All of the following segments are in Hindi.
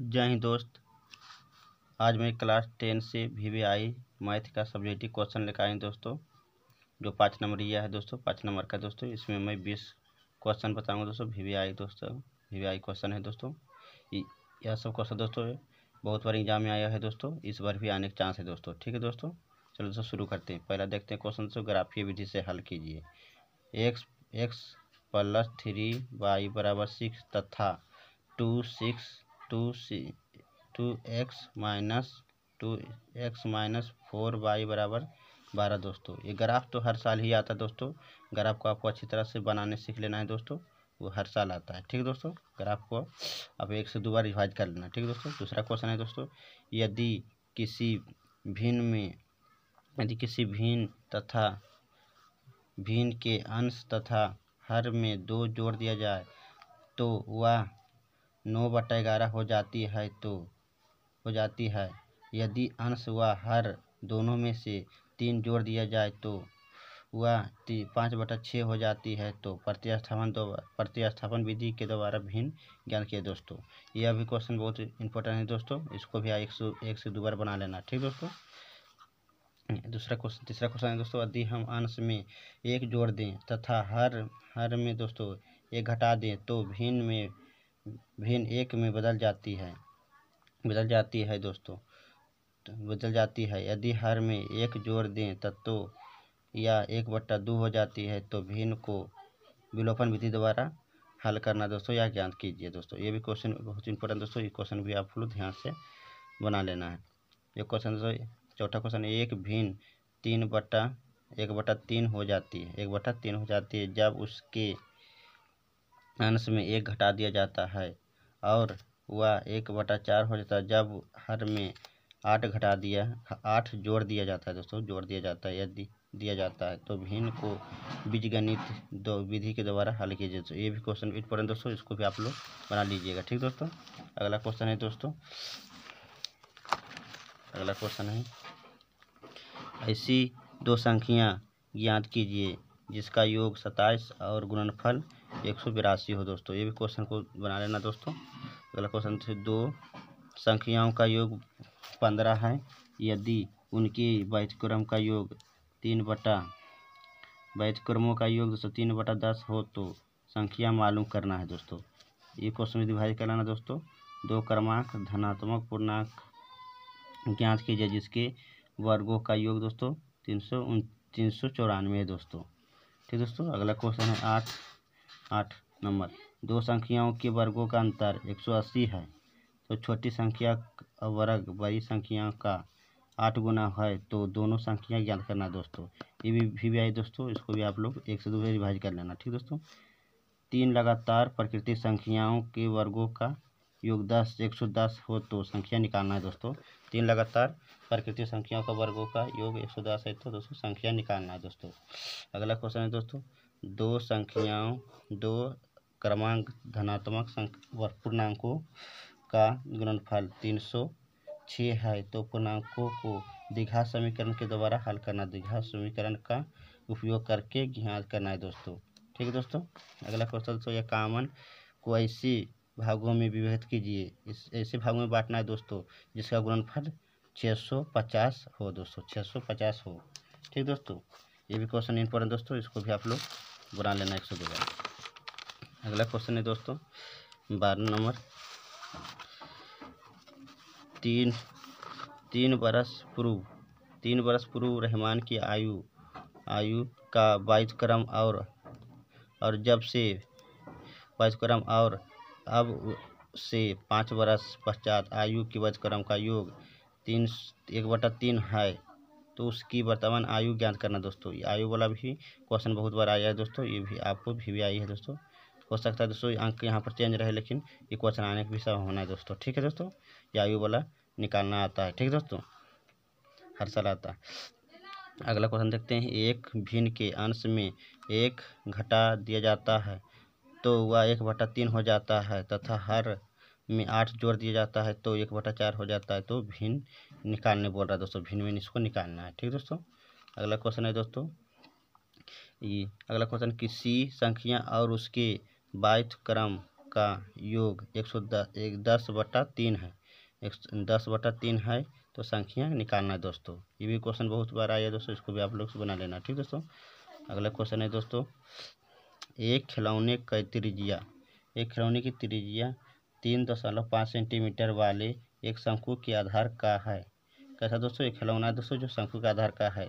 जय हिंद दोस्त आज मैं क्लास टेन से वी वी आई मैथ का सब्जेक्टिव क्वेश्चन लेकर आए दोस्तों जो पाँच नंबर यह है दोस्तों पाँच नंबर का दोस्तों इसमें मैं बीस क्वेश्चन बताऊंगा दोस्तों वी वी आई दोस्तों वी वी आई क्वेश्चन है दोस्तों यह सब क्वेश्चन दोस्तों बहुत बार एग्जाम में आया है दोस्तों इस बार भी आने के चांस है दोस्तों ठीक है दोस्तों चलो दोस्तों शुरू करते हैं पहला देखते हैं क्वेश्चन दोस्तों ग्राफीय विधि से हल कीजिए x x plus three y बराबर सिक्स तथा two six two c two x minus two x minus four y बराबर बारह दोस्तों ये ग्राफ तो हर साल ही आता है दोस्तों ग्राफ को आपको अच्छी तरह से बनाने सीख लेना है दोस्तों वो हर साल आता है ठीक दोस्तों ग्राफ को आप एक से दो बार रिवाइज कर लेना ठीक दोस्तों दूसरा क्वेश्चन है दोस्तों यदि किसी भिन्न में यदि किसी भिन्न तथा भिन्न के अंश तथा हर में दो जोड़ दिया जाए तो वह नौ बटा ग्यारह हो जाती है तो हो जाती है यदि अंश व हर दोनों में से तीन जोड़ दिया जाए तो वह ती पाँच बटा छः हो जाती है तो प्रतिस्थापन दो प्रतिस्थापन विधि के द्वारा भिन्न ज्ञान किया दोस्तों यह भी क्वेश्चन बहुत इंपॉर्टेंट है दोस्तों इसको भी एक से एक से दो बार बना लेना ठीक दोस्तों दूसरा क्वेश्चन तीसरा क्वेश्चन है दोस्तों यदि हम अंश में एक जोड़ दें तथा हर हर में दोस्तों एक घटा दें तो भिन्न में भिन्न एक में बदल जाती है बदल जाती है दोस्तों तो बदल जाती है यदि हर में एक जोड़ दें तत्व या एक बट्टा दो हो जाती है तो भिन्न को विलोपन विधि द्वारा हल करना दोस्तों या ज्ञान कीजिए दोस्तों ये भी क्वेश्चन बहुत इंपॉर्टेंट दोस्तों ये क्वेश्चन भी आप लोग ध्यान से बना लेना है ये क्वेश्चन दोस्तों चौथा क्वेश्चन एक भिन्न तीन बट्टा एक बटा तीन हो जाती है एक बटा तीन हो जाती है जब उसके अंश में एक घटा दिया जाता है और वह एक बटा चार हो जाता है जब हर में आठ घटा दिया आठ जोड़ दिया जाता है दोस्तों जोड़ दिया जाता है यदि दिया जाता है तो भिन्न को बीजगणित दो विधि के द्वारा हल किया जाए तो ये भी क्वेश्चन इम्पोर्टेंट दोस्तों इसको भी आप लोग बना लीजिएगा ठीक दोस्तों अगला क्वेश्चन है दोस्तों अगला क्वेश्चन है ऐसी दो संख्या ज्ञात कीजिए जिसका योग सताइस और गुणनफल एक सौ बिरासी हो दोस्तों ये भी क्वेश्चन को बना लेना दोस्तों अगला क्वेश्चन दो संख्याओं का योग पंद्रह है यदि उनके बैजक्रम का योग तीन बटा बैजक्रमों का योग दोस्तों तीन बटा दस हो तो संख्या मालूम करना है दोस्तों ये क्वेश्चन भी कर कराना दोस्तों दो क्रमांक धनात्मक पूर्णांक ज्ञात कीजिए जिसके वर्गों का योग दोस्तों तीन सौ तीन सौ चौरानवे है दोस्तों ठीक दोस्तों अगला क्वेश्चन है आठ आठ नंबर दो संख्याओं के वर्गों का अंतर एक सौ अस्सी है तो छोटी संख्या का वर्ग बड़ी संख्या का आठ गुना है तो दोनों संख्या ज्ञात करना दोस्तों ये भी भी, आई दोस्तों इसको भी आप लोग एक से दो रिभाज रिवाइज कर लेना ठीक दोस्तों तीन लगातार प्राकृतिक संख्याओं के वर्गों का योग दस एक सौ दस हो तो संख्या निकालना है दोस्तों तीन लगातार प्राकृतिक संख्याओं का वर्गों का योग एक सौ दस है तो दोस्तों संख्या निकालना है दोस्तों अगला क्वेश्चन है दोस्तों दो संख्याओं दो क्रमांक धनात्मक संख्या पूर्णांकों का गुणनफल तीन सौ छः है तो पूर्णांकों को दीघा समीकरण के द्वारा हल करना दीघा समीकरण का उपयोग करके ज्ञात करना है दोस्तों ठीक है दोस्तों अगला क्वेश्चन दोस्तों यह कामन को ऐसे भागों में विभेद कीजिए इस ऐसे भागों में बांटना है दोस्तों जिसका गुणनफल पचास हो दोस्तों पचास हो ठीक दोस्तों ये भी क्वेश्चन इंपॉर्टेंट दोस्तों इसको भी आप लोग बना लेना एक सौ गुना अगला क्वेश्चन है दोस्तों बारह नंबर तीन तीन बरस पूर्व तीन बरस पूर्व रहमान की आयु आयु का वायुक्रम और और जब से वायुक्रम और अब से पाँच बरस पश्चात आयु के वायुक्रम का योग तीन एक बटा तीन है तो उसकी वर्तमान आयु ज्ञात करना दोस्तों ये आयु वाला भी क्वेश्चन बहुत बार आया है दोस्तों ये भी आपको भी, भी आई है दोस्तों हो सकता है दोस्तों अंक यहाँ पर चेंज रहे लेकिन ये क्वेश्चन आने का विषय होना है दोस्तों ठीक है दोस्तों ये आयु वाला निकालना आता है ठीक है दोस्तों हर साल आता है अगला क्वेश्चन देखते हैं एक भिन्न के अंश में एक घटा दिया जाता है तो वह एक बटा तीन हो जाता है तथा हर में आठ जोड़ दिया जाता है तो एक बटा चार हो जाता है तो भिन्न निकालने बोल रहा है दोस्तों भिन्न में इसको निकालना है ठीक दोस्तों अगला क्वेश्चन है दोस्तों ये अगला क्वेश्चन किसी संख्या और उसके बाइथ क्रम का योग एक सौ दस एक दस बटा तीन है एक दस बटा तीन है तो संख्या निकालना है दोस्तों ये भी क्वेश्चन बहुत बार आया दोस्तों इसको भी आप लोग से बना लेना ठीक दोस्तों अगला क्वेश्चन है दोस्तों एक खिलौने का त्रिज्या एक खिलौने की त्रिज्या तीन दशमलव पाँच सेंटीमीटर वाले एक शंकु के आधार का है कैसा दोस्तों एक खिलौना है दोस्तों जो शंकु का आधार का है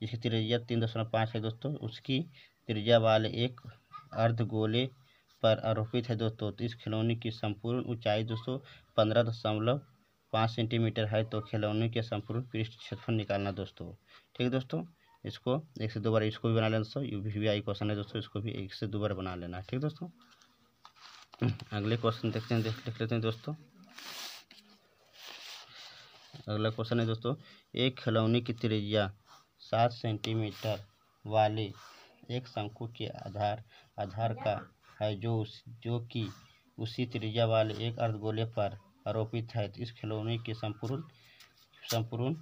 जिसकी त्रिज्या तीन दशमलव पाँच है दोस्तों उसकी त्रिज्या वाले एक अर्ध गोले पर आरोपित है दोस्तों तो इस खिलौने की संपूर्ण ऊंचाई दोस्तों पंद्रह दशमलव पाँच सेंटीमीटर है तो खिलौने के संपूर्ण पृष्ठ क्षेत्रफल निकालना दोस्तों ठीक है दोस्तों इसको एक से दो बार इसको भी बना लेना दोस्तों यू भी आई क्वेश्चन है दोस्तों इसको भी एक से दो बार बना लेना ठीक दोस्तों अगले क्वेश्चन देखते हैं देख लेते हैं दोस्तों अगला क्वेश्चन है दोस्तों एक खिलौने की त्रिज्या सात सेंटीमीटर वाले एक शंकु के आधार आधार का है जो उस जो कि उसी त्रिज्या वाले एक अर्धगोले पर आरोपित है तो इस खिलौने की संपूर्ण संपूर्ण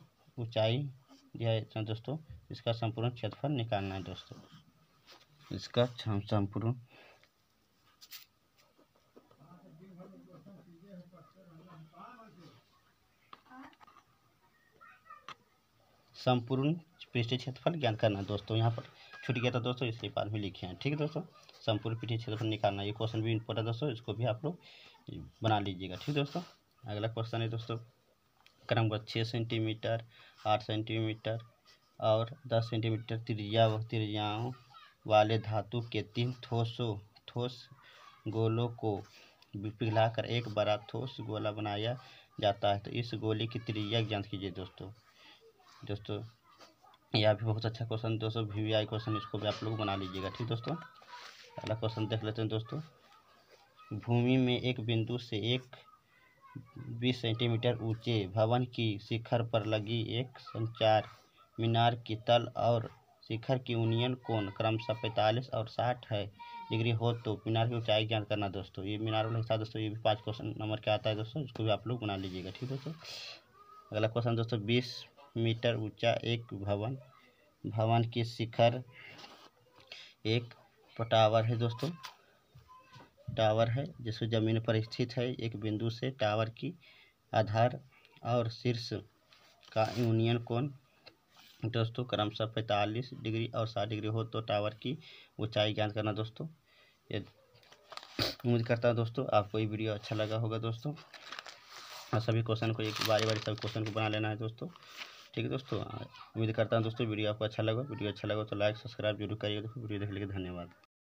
ऊंचाई यह दोस्तों इसका संपूर्ण क्षेत्रफल निकालना है दोस्तों इसका संपूर्ण संपूर्ण पृष्ठीय क्षेत्रफल ज्ञान करना दोस्तों यहाँ पर छूट गया था दोस्तों इसलिए बाद में लिखे हैं ठीक है दोस्तों संपूर्ण पृष्ठ क्षेत्रफल निकालना ये क्वेश्चन भी है दोस्तों इसको भी आप लोग बना लीजिएगा ठीक दोस्तों अगला क्वेश्चन है दोस्तों क्रमगत छः सेंटीमीटर आठ सेंटीमीटर और दस सेंटीमीटर त्रिज्या व त्रिज्याओं वाले धातु के तीन ठोसों ठोस गोलों को पिघलाकर एक बड़ा ठोस गोला बनाया जाता है तो इस गोले की त्रिज्या ज्ञात कीजिए दोस्तों दोस्तों यह भी बहुत अच्छा क्वेश्चन दोस्तों वी वी आई क्वेश्चन इसको भी आप लोग बना लीजिएगा ठीक दोस्तों अगला क्वेश्चन देख लेते हैं दोस्तों भूमि में एक बिंदु से एक बीस सेंटीमीटर ऊंचे भवन की शिखर पर लगी एक संचार मीनार की तल और शिखर की यूनियन कोण क्रमशः पैंतालीस और साठ है डिग्री हो तो मीनार की ऊंचाई ज्ञान करना दोस्तों ये मीनार वाला हिस्सा दोस्तों ये भी पाँच क्वेश्चन नंबर क्या आता है दोस्तों इसको भी आप लोग बना लीजिएगा ठीक दोस्तों अगला क्वेश्चन दोस्तों बीस मीटर ऊंचा एक भवन भवन के शिखर एक टावर है दोस्तों टावर है जिसको ज़मीन पर स्थित है एक बिंदु से टावर की आधार और शीर्ष का यूनियन कौन दोस्तों क्रमशः पैंतालीस डिग्री और साठ डिग्री हो तो टावर की ऊंचाई ज्ञान करना दोस्तों ये उम्मीद करता हूँ दोस्तों आपको ये वीडियो अच्छा लगा होगा दोस्तों और सभी क्वेश्चन को एक बारी बारी सभी क्वेश्चन को बना लेना है दोस्तों ठीक है दोस्तों उम्मीद करता हूँ दोस्तों वीडियो आपको अच्छा लगा वीडियो अच्छा लगा तो लाइक सब्सक्राइब जरूर करिएगा दोस्तों वीडियो देखने के लिए धन्यवाद